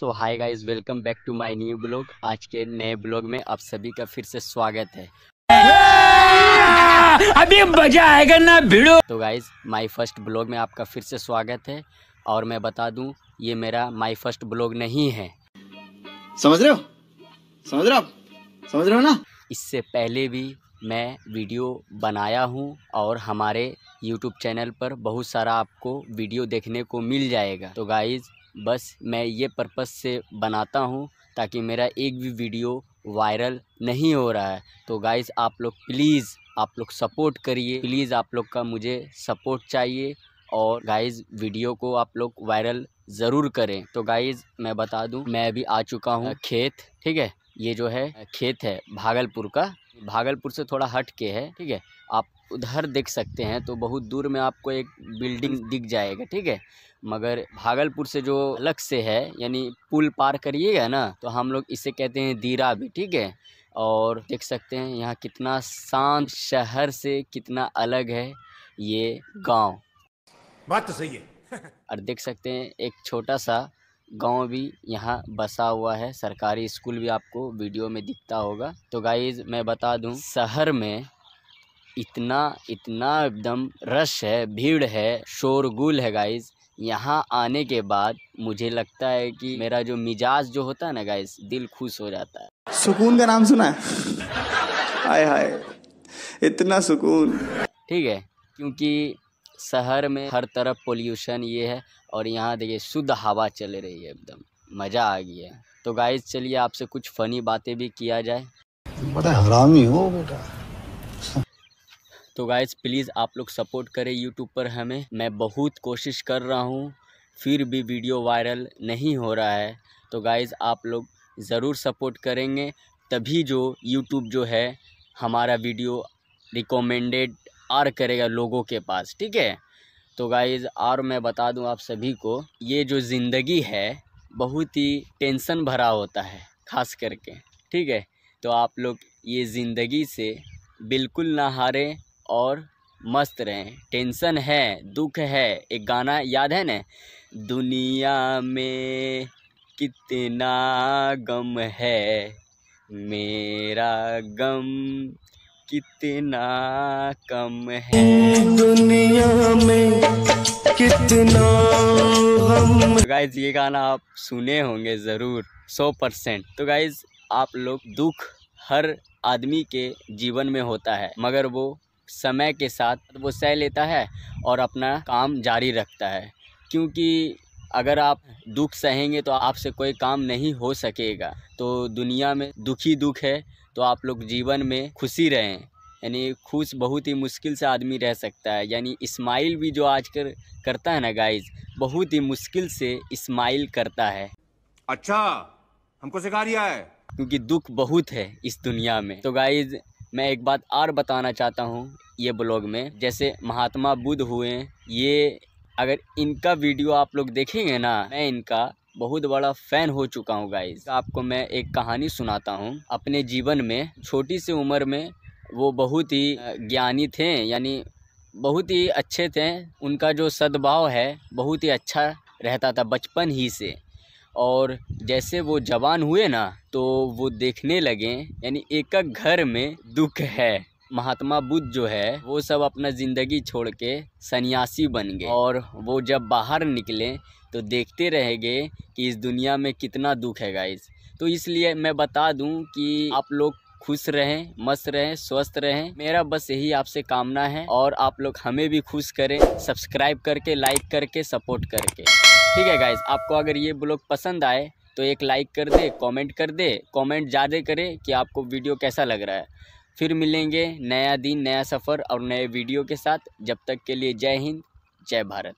so hi guys welcome back to my new blog आज के नए ब्लॉग में आप सभी का फिर से स्वागत है अभी मजा आएगा ना भिड़ो तो गाइस माय फर्स्ट ब्लॉग में आपका फिर से स्वागत है और मैं बता दूं ये मेरा माय फर्स्ट ब्लॉग नहीं है समझ रहे हो समझ रहे हो समझ रहे हो ना इससे पहले भी मैं वीडियो बनाया हूँ और हमारे यूट्यूब चैनल पर बहुत सारा आपको वीडियो देखने को मिल जाएगा तो गाइज़ बस मैं ये पर्पस से बनाता हूँ ताकि मेरा एक भी वीडियो वायरल नहीं हो रहा है तो गाइज़ आप लोग प्लीज़ आप लोग सपोर्ट करिए प्लीज़ आप लोग का मुझे सपोर्ट चाहिए और गाइज़ वीडियो को आप लोग वायरल ज़रूर करें तो गाइज़ मैं बता दूं मैं अभी आ चुका हूं खेत ठीक है ये जो है खेत है भागलपुर का भागलपुर से थोड़ा हट के है ठीक है आप उधर देख सकते हैं तो बहुत दूर में आपको एक बिल्डिंग दिख जाएगा ठीक है मगर भागलपुर से जो अलग से है यानी पुल पार करिएगा ना तो हम लोग इसे कहते हैं दीरा भी ठीक है और देख सकते हैं यहाँ कितना शांत शहर से कितना अलग है ये गांव बात तो सही है और देख सकते हैं एक छोटा सा गांव भी यहाँ बसा हुआ है सरकारी स्कूल भी आपको वीडियो में दिखता होगा तो गाइज मैं बता दूँ शहर में इतना इतना एकदम रश है भीड़ है शोरगुल है गाइज यहाँ आने के बाद मुझे लगता है कि मेरा जो मिजाज जो होता है ना गाइस दिल खुश हो जाता है सुकून का नाम सुना है हाय हाय इतना सुकून ठीक है क्योंकि शहर में हर तरफ पोल्यूशन ये है और यहाँ देखिए शुद्ध हवा चल रही है एकदम मज़ा आ गया है तो गाइस चलिए आपसे कुछ फ़नी बातें भी किया जाए बड़ा हरामी हो बेटा तो गाइज़ प्लीज़ आप लोग सपोर्ट करें यूट्यूब पर हमें मैं बहुत कोशिश कर रहा हूँ फिर भी वीडियो वायरल नहीं हो रहा है तो गाइज़ आप लोग ज़रूर सपोर्ट करेंगे तभी जो यूट्यूब जो है हमारा वीडियो रिकमेंडेड आर करेगा लोगों के पास ठीक है तो गाइज़ और मैं बता दूं आप सभी को ये जो ज़िंदगी है बहुत ही टेंशन भरा होता है खास करके ठीक है तो आप लोग ये ज़िंदगी से बिल्कुल ना हारें और मस्त रहें टेंशन है दुख है एक गाना याद है ना दुनिया में कितना गम है मेरा गम कितना कम है दुनिया में कितना गम गाइज तो ये गाना आप सुने होंगे ज़रूर सौ परसेंट तो गाइज आप लोग दुख हर आदमी के जीवन में होता है मगर वो समय के साथ वो सह लेता है और अपना काम जारी रखता है क्योंकि अगर आप दुख सहेंगे तो आपसे कोई काम नहीं हो सकेगा तो दुनिया में दुखी दुख है तो आप लोग जीवन में खुशी रहें यानी खुश बहुत ही मुश्किल से आदमी रह सकता है यानी इस्माइल भी जो आज कर करता है ना गाइज बहुत ही मुश्किल से इस्माइल करता है अच्छा हमको सिखा दिया है क्योंकि दुख बहुत है इस दुनिया में तो गाइज मैं एक बात और बताना चाहता हूँ ये ब्लॉग में जैसे महात्मा बुद्ध हुए ये अगर इनका वीडियो आप लोग देखेंगे ना मैं इनका बहुत बड़ा फ़ैन हो चुका हूँ गाइज आपको मैं एक कहानी सुनाता हूँ अपने जीवन में छोटी सी उम्र में वो बहुत ही ज्ञानी थे यानी बहुत ही अच्छे थे उनका जो सद्भाव है बहुत ही अच्छा रहता था बचपन ही से और जैसे वो जवान हुए ना तो वो देखने लगे यानी एक घर में दुख है महात्मा बुद्ध जो है वो सब अपना ज़िंदगी छोड़ के सन्यासी बन गए और वो जब बाहर निकले तो देखते रह गए कि इस दुनिया में कितना दुख है गाइस तो इसलिए मैं बता दूं कि आप लोग खुश रहें मस्त रहें स्वस्थ रहें मेरा बस यही आपसे कामना है और आप लोग हमें भी खुश करें सब्सक्राइब करके लाइक करके सपोर्ट करके ठीक है गाइज आपको अगर ये ब्लॉग पसंद आए तो एक लाइक कर दे कमेंट कर दे कमेंट ज़्यादा करे कि आपको वीडियो कैसा लग रहा है फिर मिलेंगे नया दिन नया सफ़र और नए वीडियो के साथ जब तक के लिए जय हिंद जय भारत